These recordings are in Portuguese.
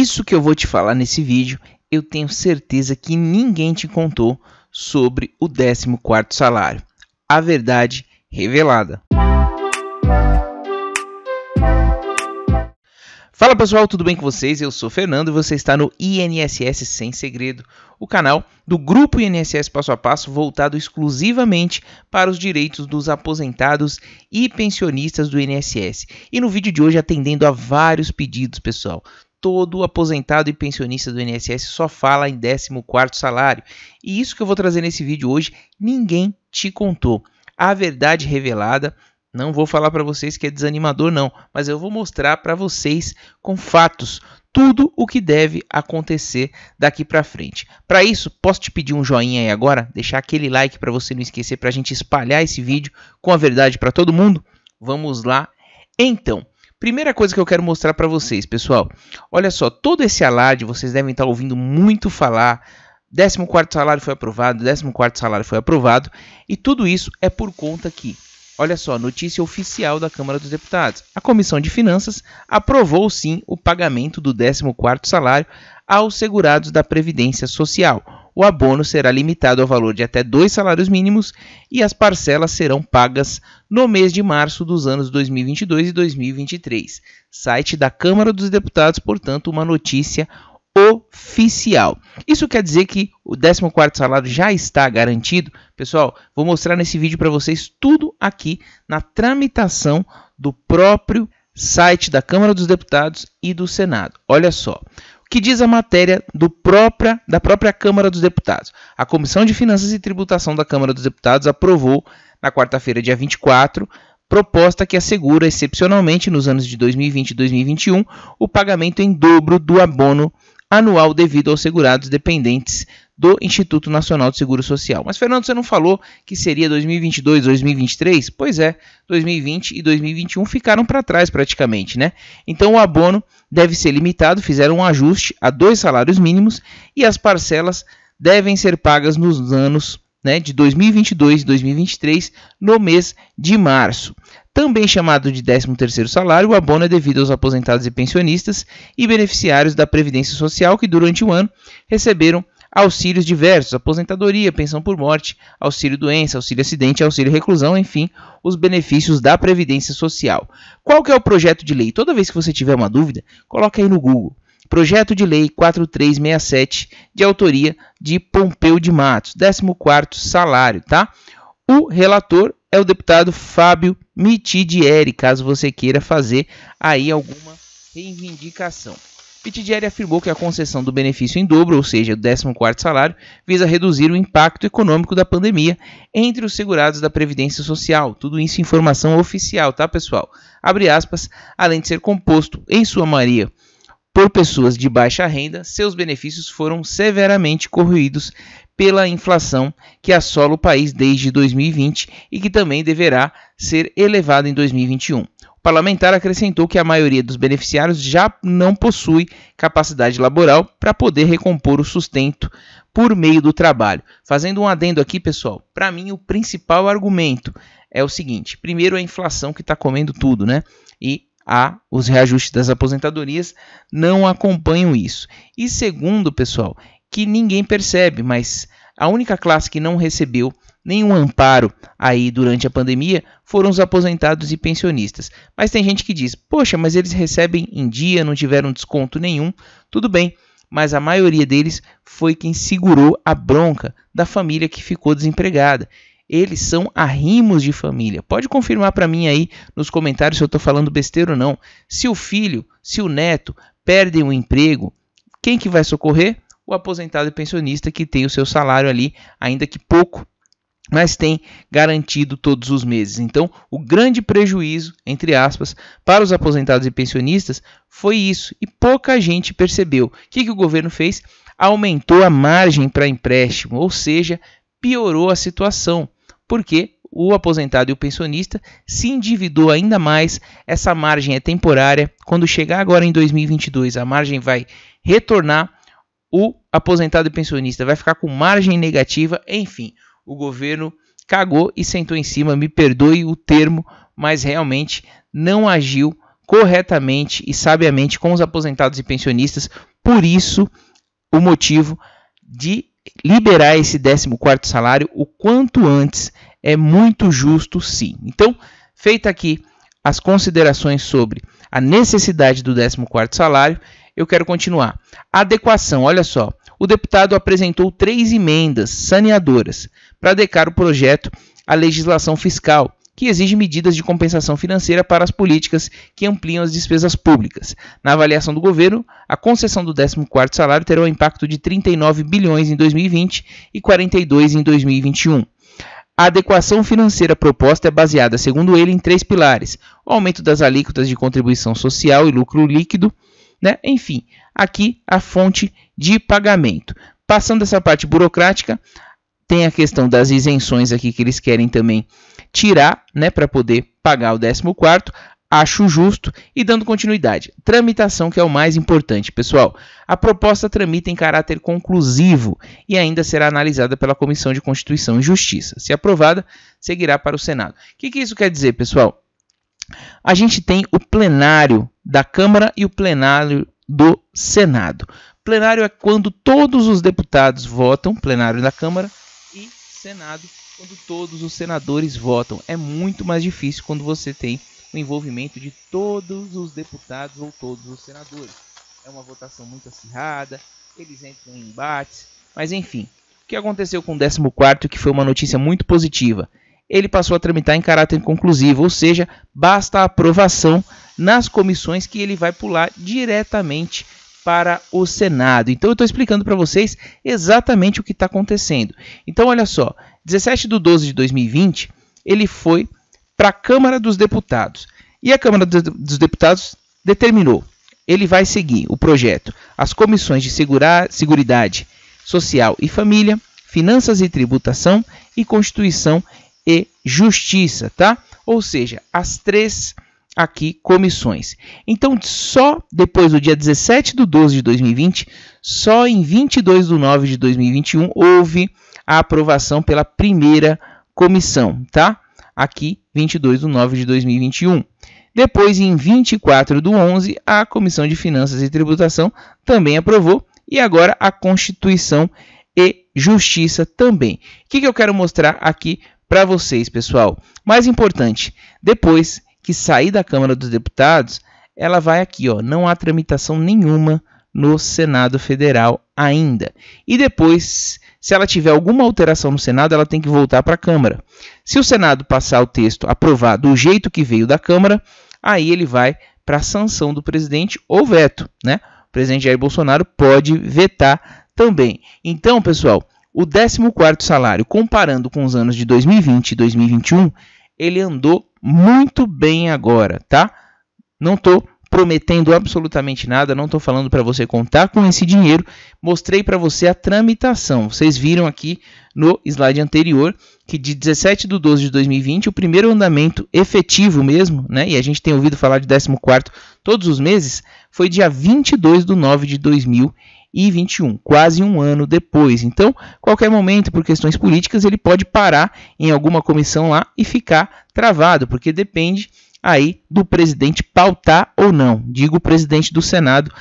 Isso que eu vou te falar nesse vídeo, eu tenho certeza que ninguém te contou sobre o 14º salário. A verdade revelada. Fala pessoal, tudo bem com vocês? Eu sou Fernando e você está no INSS Sem Segredo, o canal do grupo INSS Passo a Passo voltado exclusivamente para os direitos dos aposentados e pensionistas do INSS. E no vídeo de hoje atendendo a vários pedidos, pessoal todo aposentado e pensionista do INSS só fala em 14º salário. E isso que eu vou trazer nesse vídeo hoje, ninguém te contou. A verdade revelada, não vou falar para vocês que é desanimador não, mas eu vou mostrar para vocês com fatos tudo o que deve acontecer daqui para frente. Para isso, posso te pedir um joinha aí agora, deixar aquele like para você não esquecer para a gente espalhar esse vídeo com a verdade para todo mundo? Vamos lá. Então, Primeira coisa que eu quero mostrar para vocês, pessoal. Olha só, todo esse alarde, vocês devem estar tá ouvindo muito falar. 14º salário foi aprovado, 14º salário foi aprovado. E tudo isso é por conta que Olha só, notícia oficial da Câmara dos Deputados. A Comissão de Finanças aprovou sim o pagamento do 14º salário aos segurados da Previdência Social o abono será limitado ao valor de até dois salários mínimos e as parcelas serão pagas no mês de março dos anos 2022 e 2023. Site da Câmara dos Deputados, portanto, uma notícia oficial. Isso quer dizer que o 14º salário já está garantido? Pessoal, vou mostrar nesse vídeo para vocês tudo aqui na tramitação do próprio site da Câmara dos Deputados e do Senado. Olha só que diz a matéria própria, da própria Câmara dos Deputados. A Comissão de Finanças e Tributação da Câmara dos Deputados aprovou, na quarta-feira, dia 24, proposta que assegura, excepcionalmente nos anos de 2020 e 2021, o pagamento em dobro do abono anual devido aos segurados dependentes do Instituto Nacional de Seguro Social. Mas, Fernando, você não falou que seria 2022, 2023? Pois é, 2020 e 2021 ficaram para trás praticamente, né? Então, o abono deve ser limitado, fizeram um ajuste a dois salários mínimos e as parcelas devem ser pagas nos anos né, de 2022 e 2023 no mês de março. Também chamado de 13º salário, o abono é devido aos aposentados e pensionistas e beneficiários da Previdência Social que durante o ano receberam auxílios diversos, aposentadoria, pensão por morte, auxílio doença, auxílio acidente, auxílio reclusão, enfim, os benefícios da previdência social. Qual que é o projeto de lei? Toda vez que você tiver uma dúvida, coloque aí no Google. Projeto de Lei 4367, de autoria de Pompeu de Matos, 14º salário, tá? O relator é o deputado Fábio Mitidieri, caso você queira fazer aí alguma reivindicação. Pitidieri afirmou que a concessão do benefício em dobro, ou seja, do 14 salário, visa reduzir o impacto econômico da pandemia entre os segurados da Previdência Social. Tudo isso informação oficial, tá, pessoal? Abre aspas, além de ser composto, em sua maioria, por pessoas de baixa renda, seus benefícios foram severamente corroídos pela inflação que assola o país desde 2020 e que também deverá ser elevada em 2021. O parlamentar acrescentou que a maioria dos beneficiários já não possui capacidade laboral para poder recompor o sustento por meio do trabalho. Fazendo um adendo aqui, pessoal, para mim o principal argumento é o seguinte: primeiro, a inflação que está comendo tudo, né? E a, os reajustes das aposentadorias não acompanham isso. E segundo, pessoal, que ninguém percebe, mas a única classe que não recebeu nenhum amparo aí durante a pandemia foram os aposentados e pensionistas. Mas tem gente que diz: poxa, mas eles recebem em dia, não tiveram desconto nenhum. Tudo bem, mas a maioria deles foi quem segurou a bronca da família que ficou desempregada. Eles são arrimos de família. Pode confirmar para mim aí nos comentários se eu estou falando besteira ou não. Se o filho, se o neto perdem o emprego, quem que vai socorrer? O aposentado e pensionista que tem o seu salário ali, ainda que pouco, mas tem garantido todos os meses. Então, o grande prejuízo, entre aspas, para os aposentados e pensionistas foi isso, e pouca gente percebeu. O que, que o governo fez? Aumentou a margem para empréstimo, ou seja, piorou a situação, porque o aposentado e o pensionista se endividou ainda mais. Essa margem é temporária. Quando chegar agora em 2022, a margem vai retornar. O aposentado e pensionista vai ficar com margem negativa, enfim o governo cagou e sentou em cima, me perdoe o termo, mas realmente não agiu corretamente e sabiamente com os aposentados e pensionistas. Por isso, o motivo de liberar esse 14 salário o quanto antes é muito justo, sim. Então, feita aqui as considerações sobre a necessidade do 14 salário, eu quero continuar. Adequação, olha só o deputado apresentou três emendas saneadoras para adequar o projeto à legislação fiscal, que exige medidas de compensação financeira para as políticas que ampliam as despesas públicas. Na avaliação do governo, a concessão do 14º salário terá um impacto de 39 bilhões em 2020 e 42 em 2021. A adequação financeira proposta é baseada, segundo ele, em três pilares: o aumento das alíquotas de contribuição social e lucro líquido, né? Enfim, aqui a fonte de pagamento. Passando essa parte burocrática, tem a questão das isenções aqui que eles querem também tirar, né, para poder pagar o 14º, acho justo e dando continuidade. Tramitação que é o mais importante, pessoal. A proposta tramita em caráter conclusivo e ainda será analisada pela Comissão de Constituição e Justiça. Se aprovada, seguirá para o Senado. O que, que isso quer dizer, pessoal? A gente tem o plenário da Câmara e o plenário do Senado. Plenário é quando todos os deputados votam, plenário da Câmara, e Senado, quando todos os senadores votam. É muito mais difícil quando você tem o envolvimento de todos os deputados ou todos os senadores. É uma votação muito acirrada, eles entram em embates, mas enfim. O que aconteceu com o 14 que foi uma notícia muito positiva? Ele passou a tramitar em caráter conclusivo, ou seja, basta a aprovação nas comissões que ele vai pular diretamente para o Senado. Então eu estou explicando para vocês exatamente o que está acontecendo. Então olha só, 17 de 12 de 2020, ele foi para a Câmara dos Deputados. E a Câmara dos Deputados determinou, ele vai seguir o projeto, as comissões de Seguridade Social e Família, Finanças e Tributação e Constituição e Justiça, tá? Ou seja, as três aqui comissões. Então, só depois do dia 17 de 12 de 2020, só em 22 de 9 de 2021, houve a aprovação pela primeira comissão, tá? Aqui, 22 de 9 de 2021. Depois, em 24 do 11, a Comissão de Finanças e Tributação também aprovou. E agora, a Constituição e Justiça também. O que, que eu quero mostrar aqui para vocês, pessoal? Mais importante, depois que sair da Câmara dos Deputados, ela vai aqui, ó, não há tramitação nenhuma no Senado Federal ainda. E depois, se ela tiver alguma alteração no Senado, ela tem que voltar para a Câmara. Se o Senado passar o texto aprovado do jeito que veio da Câmara, aí ele vai para a sanção do presidente ou veto, né? O presidente Jair Bolsonaro pode vetar também. Então, pessoal, o 14º salário, comparando com os anos de 2020 e 2021, ele andou muito bem agora, tá? Não tô prometendo absolutamente nada, não estou falando para você contar com esse dinheiro. Mostrei para você a tramitação. Vocês viram aqui no slide anterior que de 17 de 12 de 2020, o primeiro andamento efetivo mesmo, né? E a gente tem ouvido falar de 14 todos os meses, foi dia 22 de 9 de 2020 e 21, quase um ano depois. Então, qualquer momento, por questões políticas, ele pode parar em alguma comissão lá e ficar travado, porque depende aí do presidente pautar ou não. Digo o presidente do Senado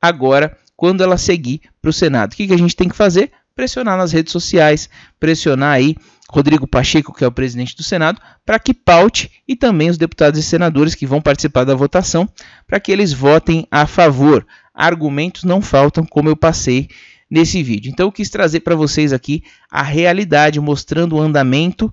agora, quando ela seguir para o Senado. O que, que a gente tem que fazer? Pressionar nas redes sociais, pressionar aí Rodrigo Pacheco, que é o presidente do Senado, para que paute e também os deputados e senadores que vão participar da votação, para que eles votem a favor argumentos não faltam, como eu passei nesse vídeo. Então eu quis trazer para vocês aqui a realidade, mostrando o andamento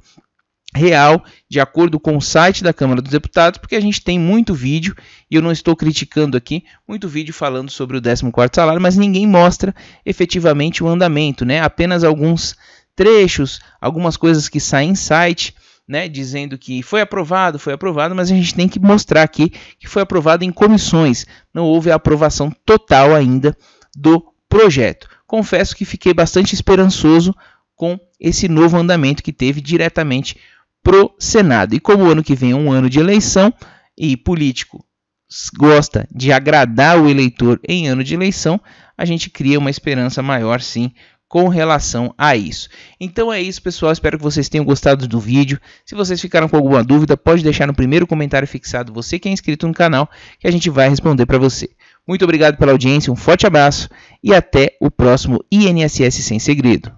real, de acordo com o site da Câmara dos Deputados, porque a gente tem muito vídeo, e eu não estou criticando aqui, muito vídeo falando sobre o 14º salário, mas ninguém mostra efetivamente o andamento, né? Apenas alguns trechos, algumas coisas que saem em site, né, dizendo que foi aprovado, foi aprovado, mas a gente tem que mostrar aqui que foi aprovado em comissões. Não houve a aprovação total ainda do projeto. Confesso que fiquei bastante esperançoso com esse novo andamento que teve diretamente pro Senado. E como o ano que vem é um ano de eleição e político gosta de agradar o eleitor em ano de eleição, a gente cria uma esperança maior sim com relação a isso. Então é isso, pessoal. Espero que vocês tenham gostado do vídeo. Se vocês ficaram com alguma dúvida, pode deixar no primeiro comentário fixado você que é inscrito no canal, que a gente vai responder para você. Muito obrigado pela audiência, um forte abraço e até o próximo INSS Sem Segredo.